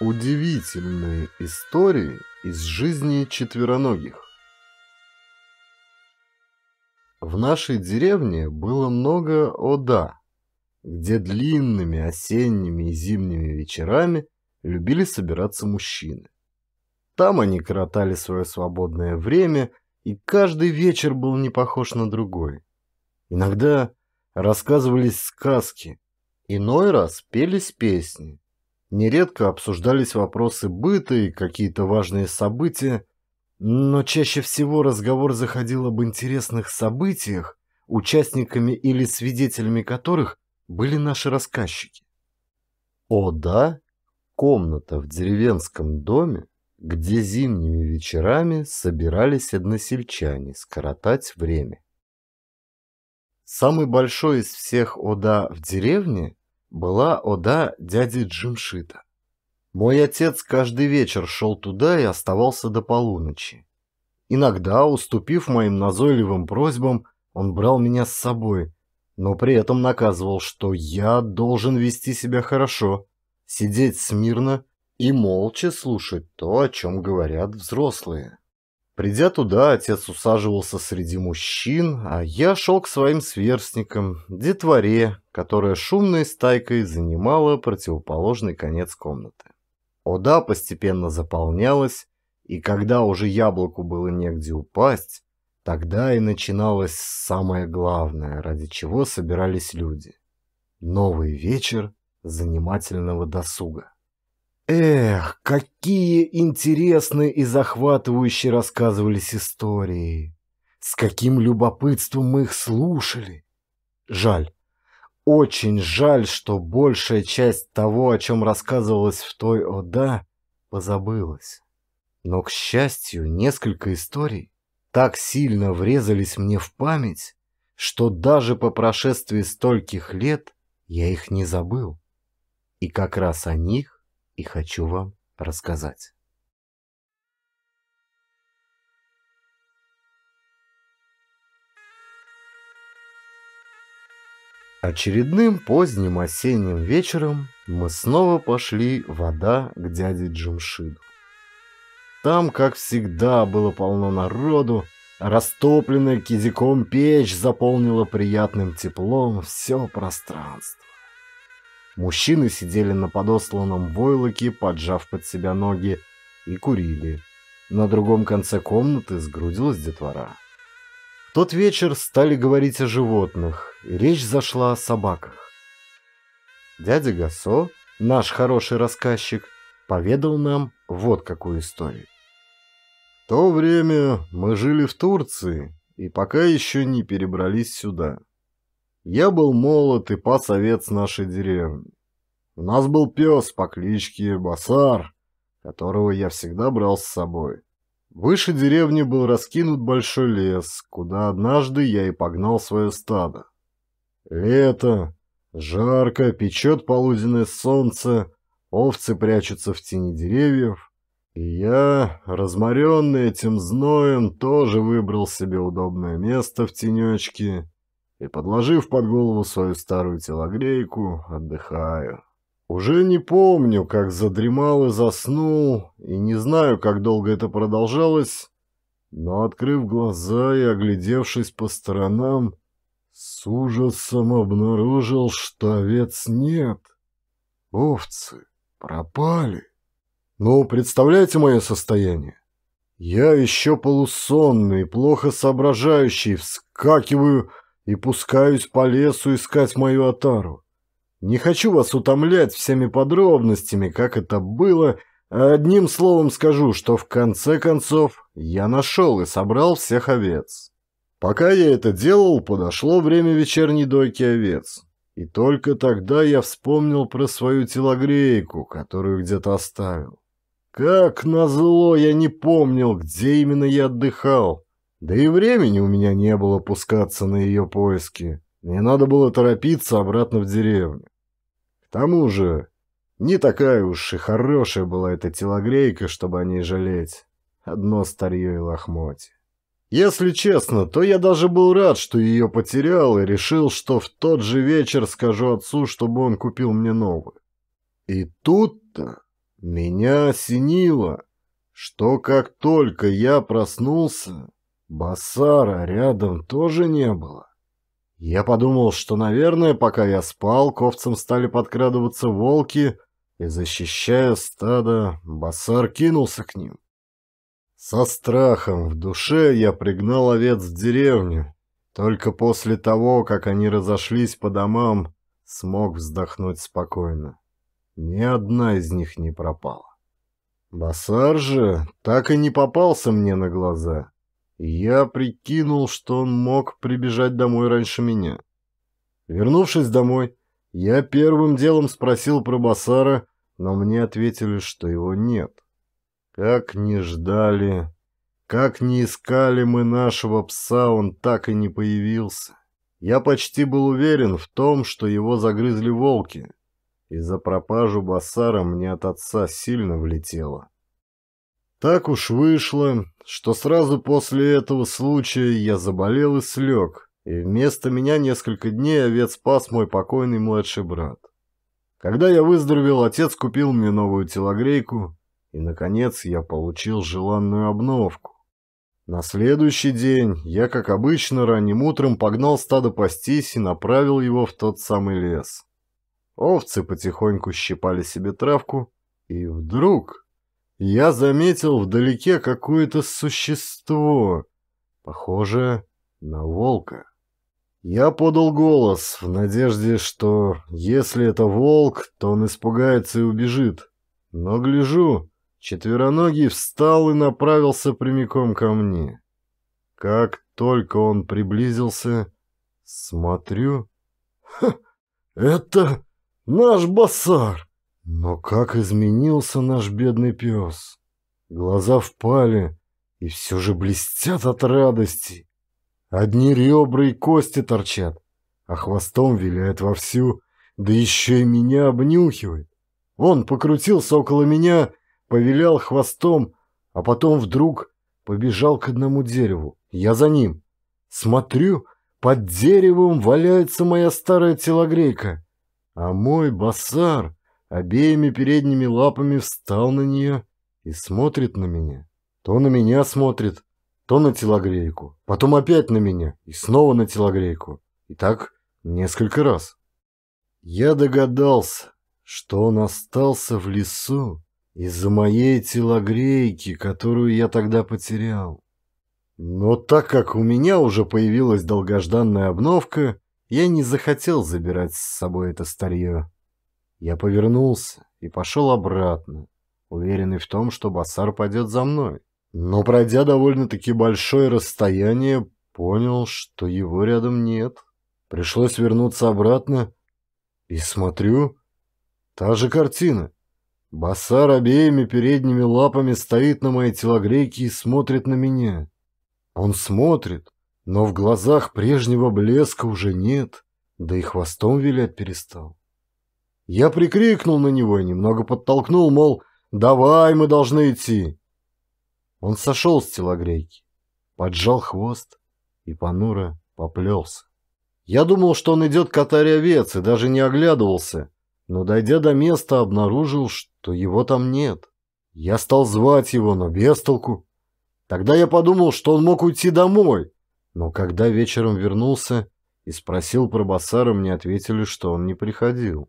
Удивительные истории из жизни четвероногих. В нашей деревне было много ода, где длинными осенними и зимними вечерами любили собираться мужчины. Там они коротали свое свободное время, и каждый вечер был не похож на другой. Иногда рассказывались сказки, иной раз пелись песни, Нередко обсуждались вопросы быта и какие-то важные события, но чаще всего разговор заходил об интересных событиях, участниками или свидетелями которых были наши рассказчики. О да, комната в деревенском доме, где зимними вечерами собирались односельчане скоротать время. Самый большой из всех ОДА в деревне была ода дяди Джимшита. Мой отец каждый вечер шел туда и оставался до полуночи. Иногда, уступив моим назойливым просьбам, он брал меня с собой, но при этом наказывал, что я должен вести себя хорошо, сидеть смирно и молча слушать то, о чем говорят взрослые. Придя туда, отец усаживался среди мужчин, а я шел к своим сверстникам, детворе, которая шумной стайкой занимала противоположный конец комнаты. Ода постепенно заполнялась, и когда уже яблоку было негде упасть, тогда и начиналось самое главное, ради чего собирались люди. Новый вечер занимательного досуга. Эх, какие интересные и захватывающие рассказывались истории. С каким любопытством мы их слушали. Жаль. Очень жаль, что большая часть того, о чем рассказывалось в той ОДА, позабылась. Но, к счастью, несколько историй так сильно врезались мне в память, что даже по прошествии стольких лет я их не забыл. И как раз о них и хочу вам рассказать. Очередным поздним осенним вечером мы снова пошли вода к дяде Джумшиду. Там, как всегда, было полно народу, растопленная кизиком печь заполнила приятным теплом все пространство. Мужчины сидели на подосланном войлоке, поджав под себя ноги, и курили. На другом конце комнаты сгрудилась детвора. В тот вечер стали говорить о животных, и речь зашла о собаках. Дядя Гасо, наш хороший рассказчик, поведал нам вот какую историю. В то время мы жили в Турции, и пока еще не перебрались сюда. Я был молод и пас овец нашей деревни. У нас был пес по кличке Басар, которого я всегда брал с собой. Выше деревни был раскинут большой лес, куда однажды я и погнал свое стадо. Лето, жарко, печет полуденное солнце, овцы прячутся в тени деревьев, и я, разморенный этим зноем, тоже выбрал себе удобное место в тенечке и, подложив под голову свою старую телогрейку, отдыхаю. Уже не помню, как задремал и заснул, и не знаю, как долго это продолжалось, но, открыв глаза и оглядевшись по сторонам, с ужасом обнаружил, что овец нет. Овцы пропали. Ну, представляете мое состояние? Я еще полусонный, плохо соображающий, вскакиваю, и пускаюсь по лесу искать мою отару. Не хочу вас утомлять всеми подробностями, как это было, а одним словом скажу, что в конце концов я нашел и собрал всех овец. Пока я это делал, подошло время вечерней дойки овец. И только тогда я вспомнил про свою телогрейку, которую где-то оставил. Как назло, я не помнил, где именно я отдыхал. Да и времени у меня не было пускаться на ее поиски. Мне надо было торопиться обратно в деревню. К тому же, не такая уж и хорошая была эта телогрейка, чтобы о ней жалеть. Одно старье и лохмоть. Если честно, то я даже был рад, что ее потерял, и решил, что в тот же вечер скажу отцу, чтобы он купил мне новую. И тут-то меня осенило, что как только я проснулся, Басара рядом тоже не было. Я подумал, что, наверное, пока я спал, к стали подкрадываться волки, и, защищая стадо, Басар кинулся к ним. Со страхом в душе я пригнал овец в деревню. Только после того, как они разошлись по домам, смог вздохнуть спокойно. Ни одна из них не пропала. Басар же так и не попался мне на глаза. Я прикинул, что он мог прибежать домой раньше меня. Вернувшись домой, я первым делом спросил про Басара, но мне ответили, что его нет. Как не ждали, как не искали мы нашего пса, он так и не появился. Я почти был уверен в том, что его загрызли волки, Из за пропажу Басара мне от отца сильно влетело. Так уж вышло, что сразу после этого случая я заболел и слег, и вместо меня несколько дней овец спас мой покойный младший брат. Когда я выздоровел, отец купил мне новую телогрейку, и, наконец, я получил желанную обновку. На следующий день я, как обычно, ранним утром погнал стадо пастись и направил его в тот самый лес. Овцы потихоньку щипали себе травку, и вдруг я заметил вдалеке какое-то существо, похожее на волка. Я подал голос в надежде, что если это волк, то он испугается и убежит. Но гляжу, четвероногий встал и направился прямиком ко мне. Как только он приблизился, смотрю... Ха, это наш басар! Но как изменился наш бедный пес! Глаза впали и все же блестят от радости. Одни ребра и кости торчат, а хвостом виляет вовсю, да еще и меня обнюхивает. Он покрутился около меня, повилял хвостом, а потом вдруг побежал к одному дереву. Я за ним. Смотрю, под деревом валяется моя старая телогрейка, а мой басар обеими передними лапами встал на нее и смотрит на меня. То на меня смотрит, то на телогрейку, потом опять на меня и снова на телогрейку. И так несколько раз. Я догадался, что он остался в лесу из-за моей телогрейки, которую я тогда потерял. Но так как у меня уже появилась долгожданная обновка, я не захотел забирать с собой это старье. Я повернулся и пошел обратно, уверенный в том, что Басар пойдет за мной. Но, пройдя довольно-таки большое расстояние, понял, что его рядом нет. Пришлось вернуться обратно и смотрю. Та же картина. Басар обеими передними лапами стоит на моей телогрейке и смотрит на меня. Он смотрит, но в глазах прежнего блеска уже нет, да и хвостом вилять перестал. Я прикрикнул на него и немного подтолкнул, мол, «Давай, мы должны идти!» Он сошел с телогрейки, поджал хвост и понуро поплелся. Я думал, что он идет катарь овец и даже не оглядывался, но, дойдя до места, обнаружил, что его там нет. Я стал звать его, но без толку. Тогда я подумал, что он мог уйти домой, но когда вечером вернулся и спросил про Басара, мне ответили, что он не приходил.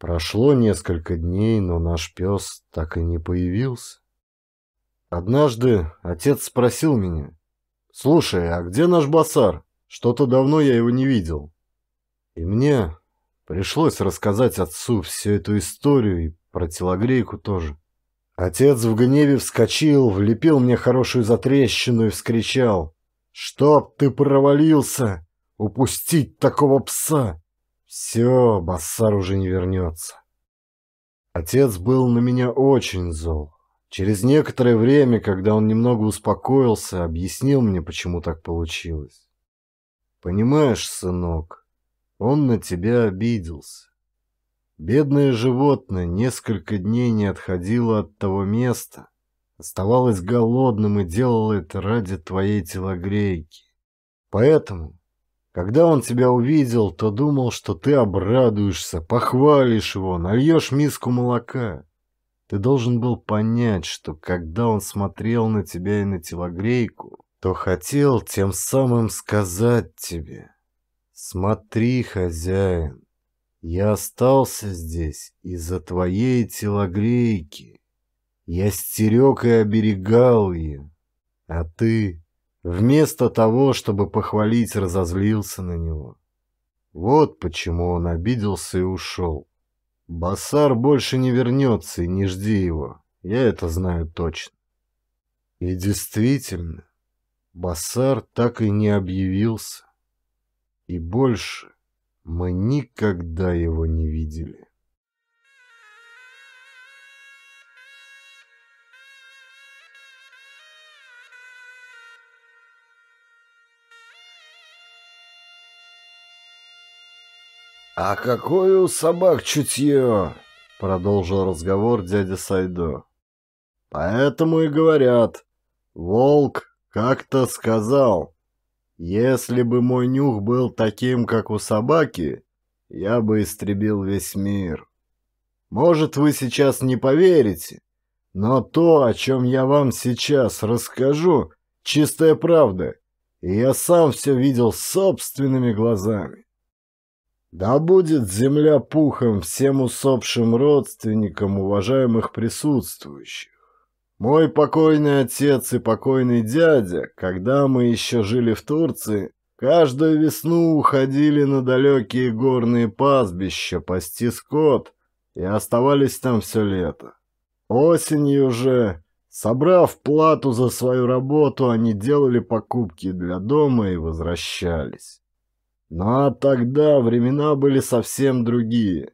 Прошло несколько дней, но наш пес так и не появился. Однажды отец спросил меня, «Слушай, а где наш басар? Что-то давно я его не видел». И мне пришлось рассказать отцу всю эту историю и про телогрейку тоже. Отец в гневе вскочил, влепил мне хорошую затрещину и вскричал, «Чтоб ты провалился! Упустить такого пса!» Все, Бассар уже не вернется. Отец был на меня очень зол. Через некоторое время, когда он немного успокоился, объяснил мне, почему так получилось. Понимаешь, сынок, он на тебя обиделся. Бедное животное несколько дней не отходило от того места, оставалось голодным и делало это ради твоей телогрейки. Поэтому когда он тебя увидел, то думал, что ты обрадуешься, похвалишь его, нальешь миску молока. Ты должен был понять, что когда он смотрел на тебя и на телогрейку, то хотел тем самым сказать тебе, «Смотри, хозяин, я остался здесь из-за твоей телогрейки. Я стерег и оберегал ее, а ты Вместо того, чтобы похвалить, разозлился на него. Вот почему он обиделся и ушел. Басар больше не вернется и не жди его. Я это знаю точно. И действительно, Басар так и не объявился. И больше мы никогда его не видели. «А какое у собак чутье!» — продолжил разговор дядя Сайдо. «Поэтому и говорят. Волк как-то сказал, если бы мой нюх был таким, как у собаки, я бы истребил весь мир. Может, вы сейчас не поверите, но то, о чем я вам сейчас расскажу, чистая правда, и я сам все видел собственными глазами. Да будет земля пухом всем усопшим родственникам уважаемых присутствующих. Мой покойный отец и покойный дядя, когда мы еще жили в Турции, каждую весну уходили на далекие горные пастбища пасти скот и оставались там все лето. Осенью же, собрав плату за свою работу, они делали покупки для дома и возвращались. Но тогда времена были совсем другие.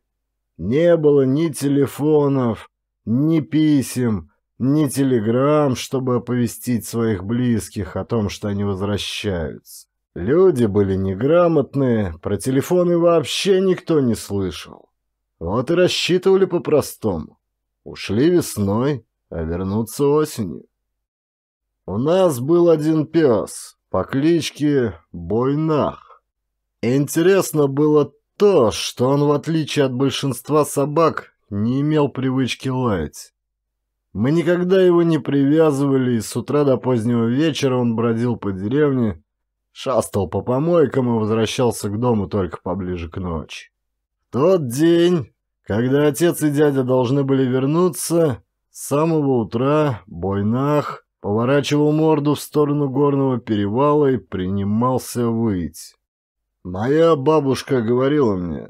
Не было ни телефонов, ни писем, ни телеграмм, чтобы оповестить своих близких о том, что они возвращаются. Люди были неграмотные, про телефоны вообще никто не слышал. Вот и рассчитывали по-простому. Ушли весной, а вернутся осенью. У нас был один пес по кличке Бойнах. Интересно было то, что он, в отличие от большинства собак, не имел привычки лаять. Мы никогда его не привязывали, и с утра до позднего вечера он бродил по деревне, шастал по помойкам и возвращался к дому только поближе к ночи. В тот день, когда отец и дядя должны были вернуться, с самого утра Бойнах поворачивал морду в сторону горного перевала и принимался выть. Моя бабушка говорила мне,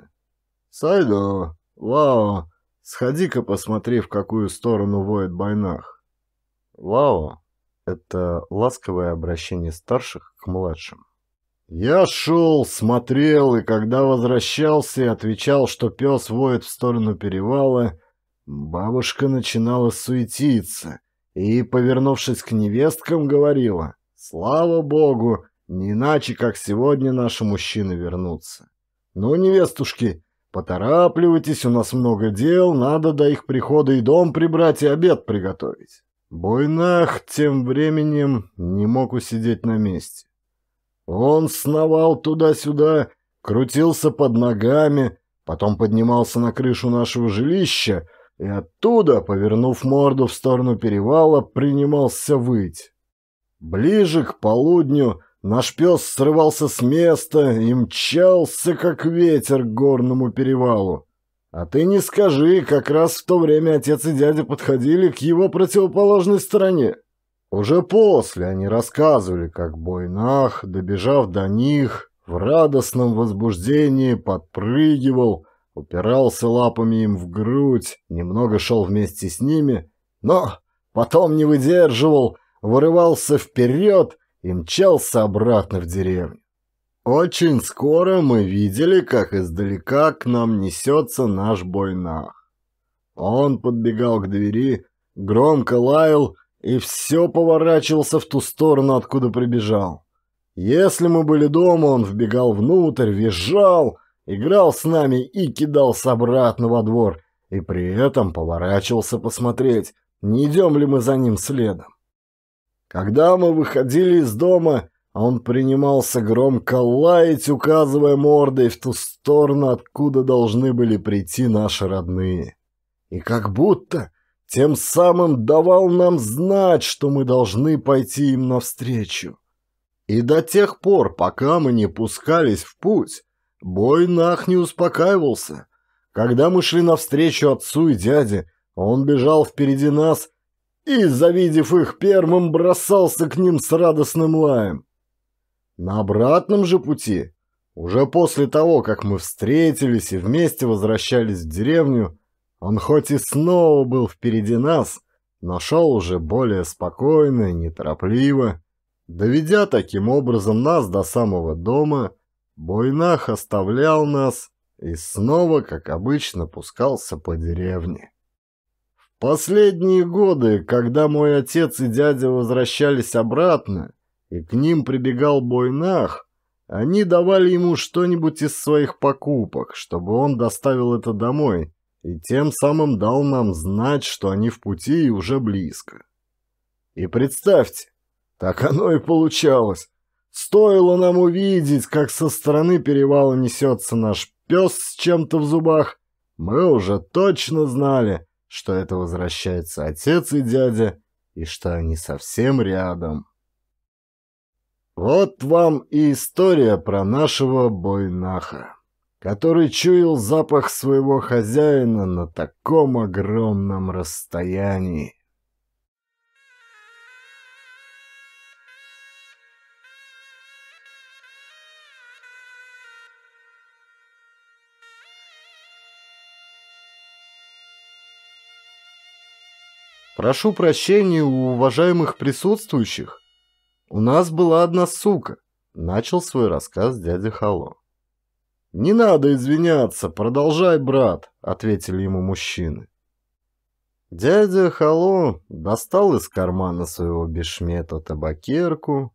«Сайдо, Вао, сходи-ка посмотри, в какую сторону воет Байнах». Вао — это ласковое обращение старших к младшим. Я шел, смотрел, и когда возвращался и отвечал, что пес воет в сторону перевала, бабушка начинала суетиться и, повернувшись к невесткам, говорила, «Слава Богу!» Не иначе, как сегодня наши мужчины вернутся. Ну, невестушки, поторапливайтесь, у нас много дел, надо до их прихода и дом прибрать, и обед приготовить. Буйнах тем временем не мог усидеть на месте. Он сновал туда-сюда, крутился под ногами, потом поднимался на крышу нашего жилища и оттуда, повернув морду в сторону перевала, принимался выть. Ближе к полудню Наш пес срывался с места и мчался, как ветер, к горному перевалу. А ты не скажи, как раз в то время отец и дядя подходили к его противоположной стороне. Уже после они рассказывали, как Бойнах, добежав до них, в радостном возбуждении подпрыгивал, упирался лапами им в грудь, немного шел вместе с ними, но потом не выдерживал, вырывался вперед — и мчался обратно в деревню. Очень скоро мы видели, как издалека к нам несется наш бойнах. Он подбегал к двери, громко лаял и все поворачивался в ту сторону, откуда прибежал. Если мы были дома, он вбегал внутрь, визжал, играл с нами и кидался обратно во двор, и при этом поворачивался посмотреть, не идем ли мы за ним следом. Когда мы выходили из дома, он принимался громко лаять, указывая мордой в ту сторону, откуда должны были прийти наши родные. И как будто тем самым давал нам знать, что мы должны пойти им навстречу. И до тех пор, пока мы не пускались в путь, бой нах не успокаивался. Когда мы шли навстречу отцу и дяде, он бежал впереди нас и, завидев их первым, бросался к ним с радостным лаем. На обратном же пути, уже после того, как мы встретились и вместе возвращались в деревню, он хоть и снова был впереди нас, но шел уже более спокойно, и неторопливо, доведя таким образом нас до самого дома, Бойнах оставлял нас и снова, как обычно, пускался по деревне. Последние годы, когда мой отец и дядя возвращались обратно, и к ним прибегал Бойнах, они давали ему что-нибудь из своих покупок, чтобы он доставил это домой, и тем самым дал нам знать, что они в пути и уже близко. И представьте, так оно и получалось. Стоило нам увидеть, как со стороны перевала несется наш пес с чем-то в зубах, мы уже точно знали — что это возвращается отец и дядя, и что они совсем рядом. Вот вам и история про нашего Бойнаха, который чуял запах своего хозяина на таком огромном расстоянии. Прошу прощения у уважаемых присутствующих. У нас была одна сука, начал свой рассказ дядя Хало. Не надо извиняться, продолжай, брат, ответили ему мужчины. Дядя Хало достал из кармана своего бешмета табакерку,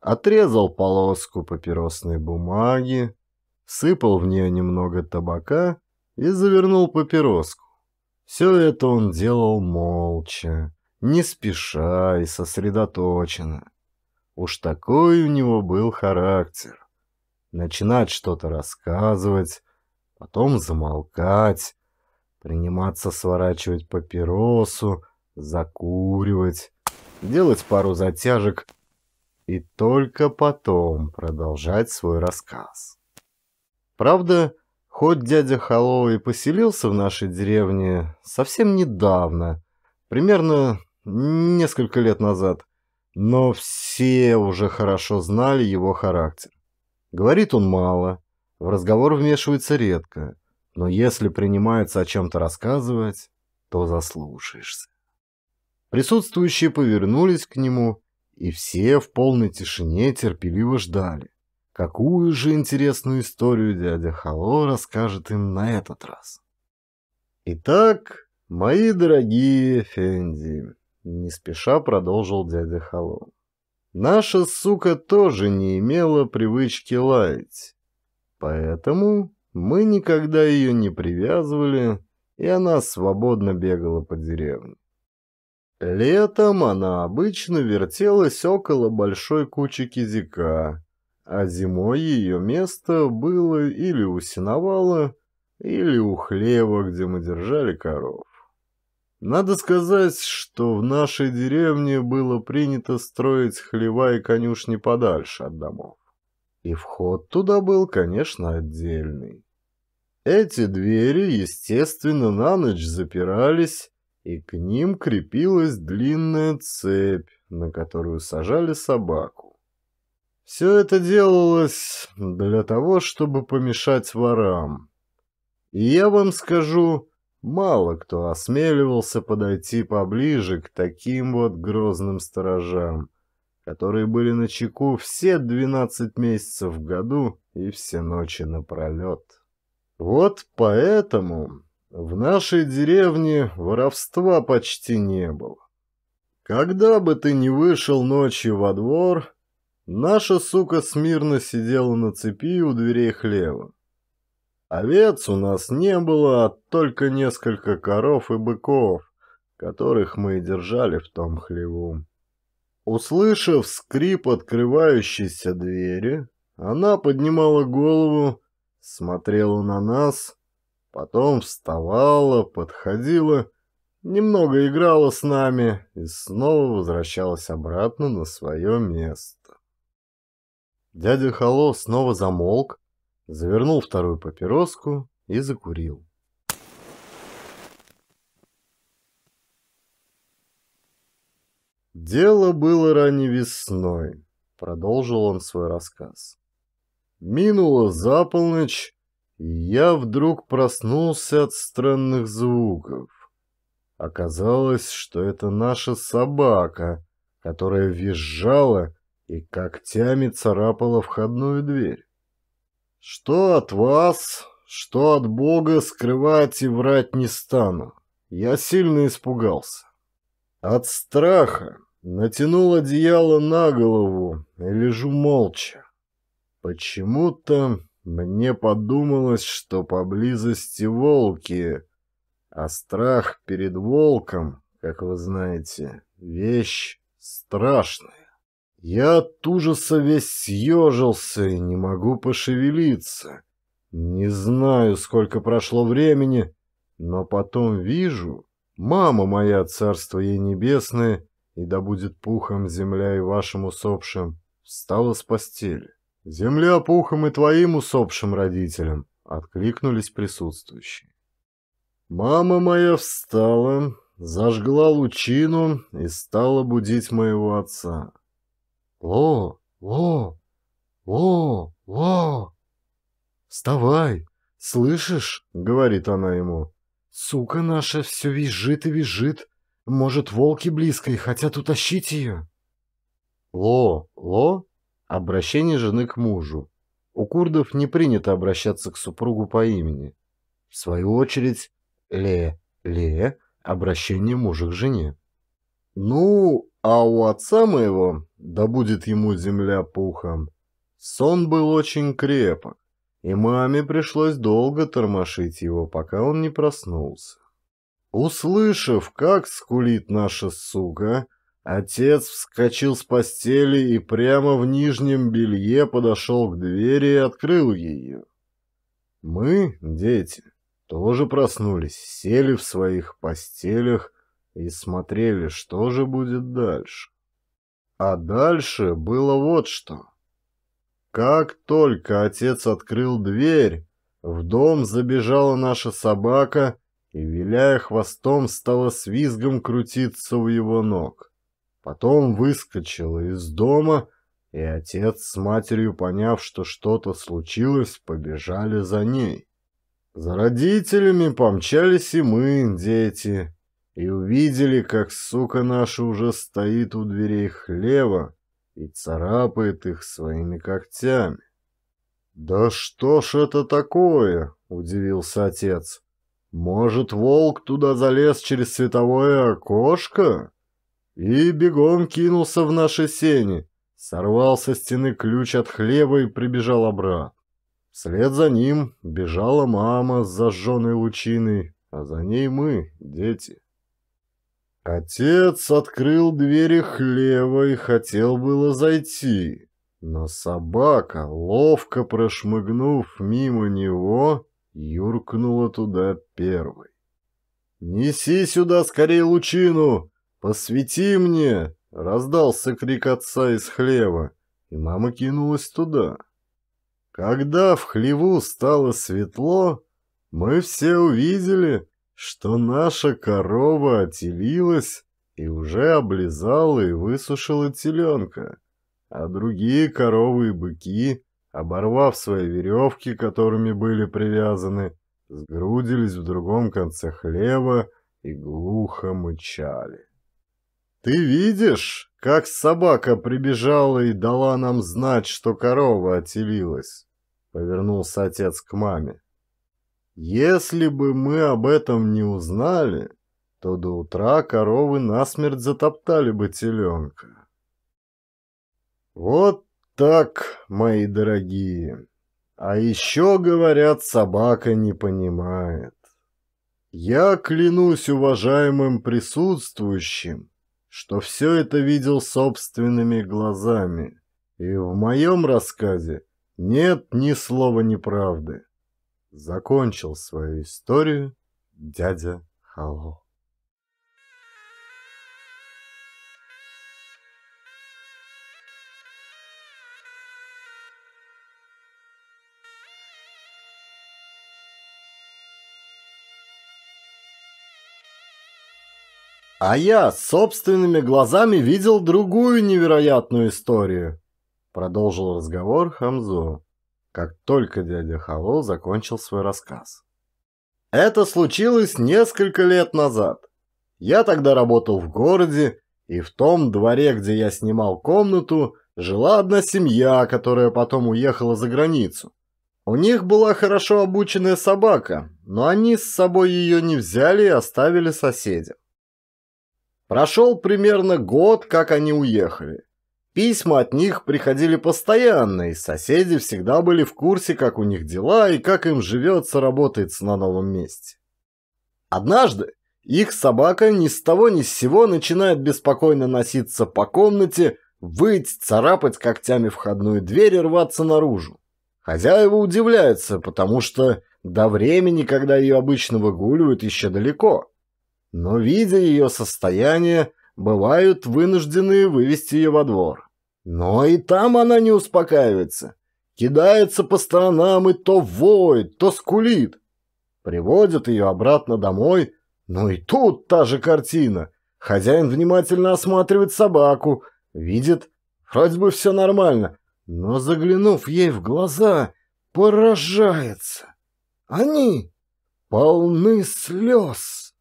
отрезал полоску папиросной бумаги, сыпал в нее немного табака и завернул папироску. Все это он делал молча, не спеша и сосредоточенно. Уж такой у него был характер. Начинать что-то рассказывать, потом замолкать, приниматься сворачивать папиросу, закуривать, делать пару затяжек и только потом продолжать свой рассказ. Правда, Хоть дядя Холовый поселился в нашей деревне совсем недавно, примерно несколько лет назад, но все уже хорошо знали его характер. Говорит он мало, в разговор вмешивается редко, но если принимается о чем-то рассказывать, то заслушаешься. Присутствующие повернулись к нему, и все в полной тишине терпеливо ждали. Какую же интересную историю дядя Хало расскажет им на этот раз? Итак, мои дорогие Фенди, не спеша продолжил дядя Хало. Наша сука тоже не имела привычки лаять, поэтому мы никогда ее не привязывали, и она свободно бегала по деревне. Летом она обычно вертелась около большой кучи кизика, а зимой ее место было или у сеновала, или у хлева, где мы держали коров. Надо сказать, что в нашей деревне было принято строить хлева и конюшни подальше от домов. И вход туда был, конечно, отдельный. Эти двери, естественно, на ночь запирались, и к ним крепилась длинная цепь, на которую сажали собаку. Все это делалось для того, чтобы помешать ворам. И я вам скажу, мало кто осмеливался подойти поближе к таким вот грозным сторожам, которые были на чеку все 12 месяцев в году и все ночи напролет. Вот поэтому в нашей деревне воровства почти не было. Когда бы ты ни вышел ночью во двор, Наша сука смирно сидела на цепи у дверей хлева. Овец у нас не было, а только несколько коров и быков, которых мы и держали в том хлеву. Услышав скрип открывающейся двери, она поднимала голову, смотрела на нас, потом вставала, подходила, немного играла с нами и снова возвращалась обратно на свое место. Дядя Хало снова замолк, завернул вторую папироску и закурил. «Дело было ранней весной», — продолжил он свой рассказ. «Минула за полночь, и я вдруг проснулся от странных звуков. Оказалось, что это наша собака, которая визжала и когтями царапала входную дверь. «Что от вас, что от Бога скрывать и врать не стану. Я сильно испугался. От страха натянул одеяло на голову и лежу молча. Почему-то мне подумалось, что поблизости волки, а страх перед волком, как вы знаете, вещь страшная. Я от ужаса весь съежился и не могу пошевелиться. Не знаю, сколько прошло времени, но потом вижу, мама моя, царство ей небесное, и да будет пухом земля и вашим усопшим, встала с постели. «Земля пухом и твоим усопшим родителям!» — откликнулись присутствующие. Мама моя встала, зажгла лучину и стала будить моего отца. Ло, ло, ло, ло. Вставай, слышишь? Говорит она ему. Сука наша все визжит и визжит. Может, волки близко и хотят утащить ее? Ло, ло. Обращение жены к мужу. У курдов не принято обращаться к супругу по имени. В свою очередь, ле, ле, обращение мужа к жене. Ну, а у отца моего, да будет ему земля пухом, сон был очень крепок, и маме пришлось долго тормошить его, пока он не проснулся. Услышав, как скулит наша сука, отец вскочил с постели и прямо в нижнем белье подошел к двери и открыл ее. Мы, дети, тоже проснулись, сели в своих постелях и смотрели, что же будет дальше. А дальше было вот что. Как только отец открыл дверь, в дом забежала наша собака и, виляя хвостом, стала с визгом крутиться у его ног. Потом выскочила из дома, и отец с матерью, поняв, что что-то случилось, побежали за ней. За родителями помчались и мы, дети, и увидели, как сука наша уже стоит у дверей хлева и царапает их своими когтями. «Да что ж это такое?» — удивился отец. «Может, волк туда залез через световое окошко?» И бегом кинулся в наши сени, сорвал со стены ключ от хлеба и прибежал обратно. Вслед за ним бежала мама с зажженной лучиной, а за ней мы, дети. Отец открыл двери хлева и хотел было зайти, но собака, ловко прошмыгнув мимо него, юркнула туда первой. «Неси сюда скорее лучину! Посвети мне!» — раздался крик отца из хлева, и мама кинулась туда. Когда в хлеву стало светло, мы все увидели, что наша корова отелилась и уже облизала и высушила теленка, а другие коровы и быки, оборвав свои веревки, которыми были привязаны, сгрудились в другом конце хлева и глухо мычали. «Ты видишь, как собака прибежала и дала нам знать, что корова отелилась?» — повернулся отец к маме. Если бы мы об этом не узнали, то до утра коровы насмерть затоптали бы теленка. Вот так, мои дорогие. А еще, говорят, собака не понимает. Я клянусь уважаемым присутствующим, что все это видел собственными глазами, и в моем рассказе нет ни слова неправды закончил свою историю дядя Хао. А я собственными глазами видел другую невероятную историю, продолжил разговор Хамзо как только дядя Хавол закончил свой рассказ. Это случилось несколько лет назад. Я тогда работал в городе, и в том дворе, где я снимал комнату, жила одна семья, которая потом уехала за границу. У них была хорошо обученная собака, но они с собой ее не взяли и оставили соседям. Прошел примерно год, как они уехали. Письма от них приходили постоянно, и соседи всегда были в курсе, как у них дела и как им живется, работается на новом месте. Однажды их собака ни с того ни с сего начинает беспокойно носиться по комнате, выть, царапать когтями входную дверь и рваться наружу. Хозяева удивляются, потому что до времени, когда ее обычно выгуливают, еще далеко. Но, видя ее состояние, бывают вынуждены вывести ее во двор. Но и там она не успокаивается. Кидается по сторонам и то воет, то скулит. Приводят ее обратно домой. Ну и тут та же картина. Хозяин внимательно осматривает собаку, видит, вроде бы все нормально, но, заглянув ей в глаза, поражается. Они полны слез.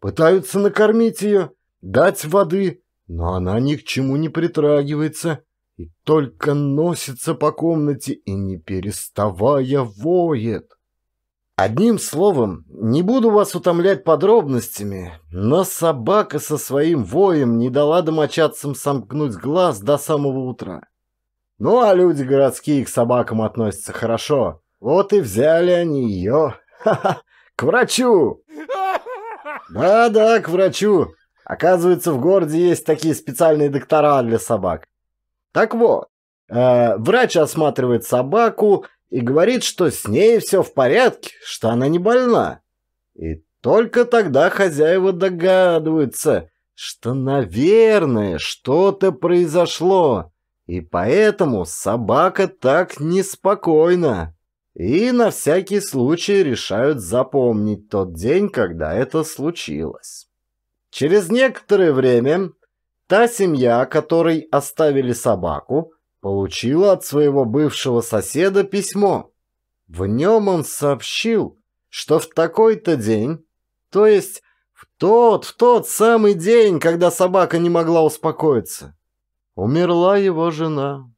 Пытаются накормить ее, дать воды, но она ни к чему не притрагивается и только носится по комнате и, не переставая, воет. Одним словом, не буду вас утомлять подробностями, но собака со своим воем не дала домочадцам сомкнуть глаз до самого утра. Ну а люди городские к собакам относятся хорошо. Вот и взяли они ее. Ха-ха! К врачу! Да-да, к врачу! Оказывается, в городе есть такие специальные доктора для собак. Так вот, э, врач осматривает собаку и говорит, что с ней все в порядке, что она не больна. И только тогда хозяева догадываются, что, наверное, что-то произошло, и поэтому собака так неспокойна. И на всякий случай решают запомнить тот день, когда это случилось. Через некоторое время та семья, которой оставили собаку, получила от своего бывшего соседа письмо. В нем он сообщил, что в такой-то день, то есть в тот, в тот самый день, когда собака не могла успокоиться, умерла его жена.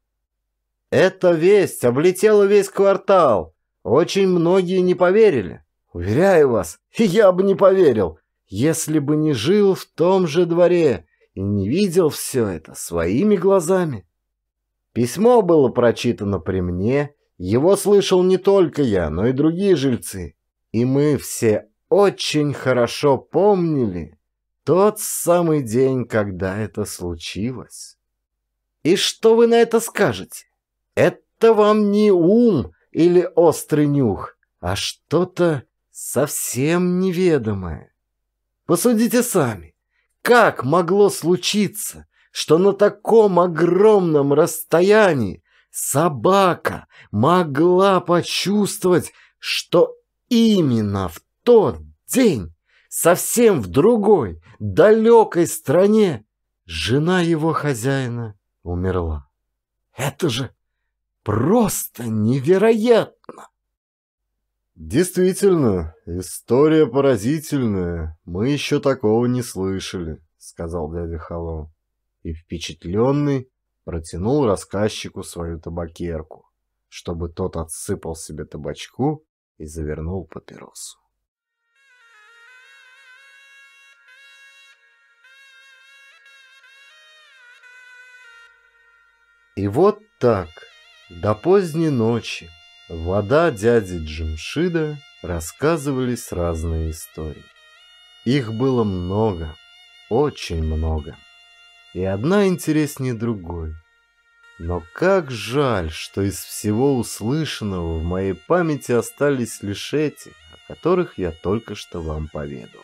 Эта весть облетела весь квартал. Очень многие не поверили. Уверяю вас, я бы не поверил если бы не жил в том же дворе и не видел все это своими глазами. Письмо было прочитано при мне, его слышал не только я, но и другие жильцы. И мы все очень хорошо помнили тот самый день, когда это случилось. И что вы на это скажете? Это вам не ум или острый нюх, а что-то совсем неведомое. Посудите сами, как могло случиться, что на таком огромном расстоянии собака могла почувствовать, что именно в тот день, совсем в другой, далекой стране, жена его хозяина умерла. Это же просто невероятно! «Действительно, история поразительная. Мы еще такого не слышали», — сказал дядя Халоу. И впечатленный протянул рассказчику свою табакерку, чтобы тот отсыпал себе табачку и завернул папиросу. И вот так, до поздней ночи, вода дяди Джимшида рассказывались разные истории. Их было много, очень много. И одна интереснее другой. Но как жаль, что из всего услышанного в моей памяти остались лишь эти, о которых я только что вам поведал.